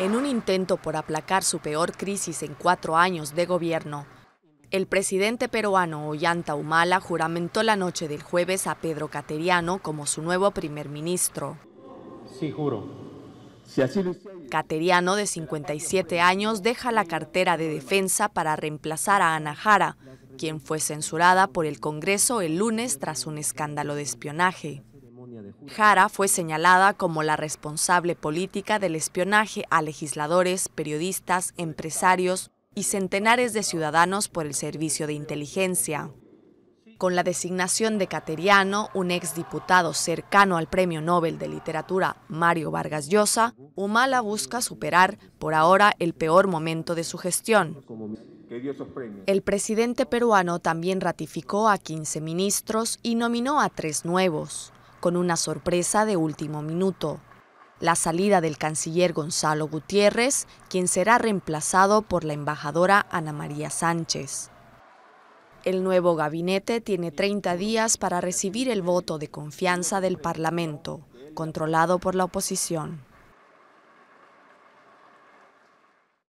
En un intento por aplacar su peor crisis en cuatro años de gobierno, el presidente peruano Ollanta Humala juramentó la noche del jueves a Pedro Cateriano como su nuevo primer ministro. Cateriano, de 57 años, deja la cartera de defensa para reemplazar a Ana Jara, quien fue censurada por el Congreso el lunes tras un escándalo de espionaje. Jara fue señalada como la responsable política del espionaje a legisladores, periodistas, empresarios y centenares de ciudadanos por el servicio de inteligencia. Con la designación de Cateriano, un exdiputado cercano al Premio Nobel de Literatura Mario Vargas Llosa, Humala busca superar por ahora el peor momento de su gestión. El presidente peruano también ratificó a 15 ministros y nominó a tres nuevos con una sorpresa de último minuto. La salida del canciller Gonzalo Gutiérrez, quien será reemplazado por la embajadora Ana María Sánchez. El nuevo gabinete tiene 30 días para recibir el voto de confianza del Parlamento, controlado por la oposición.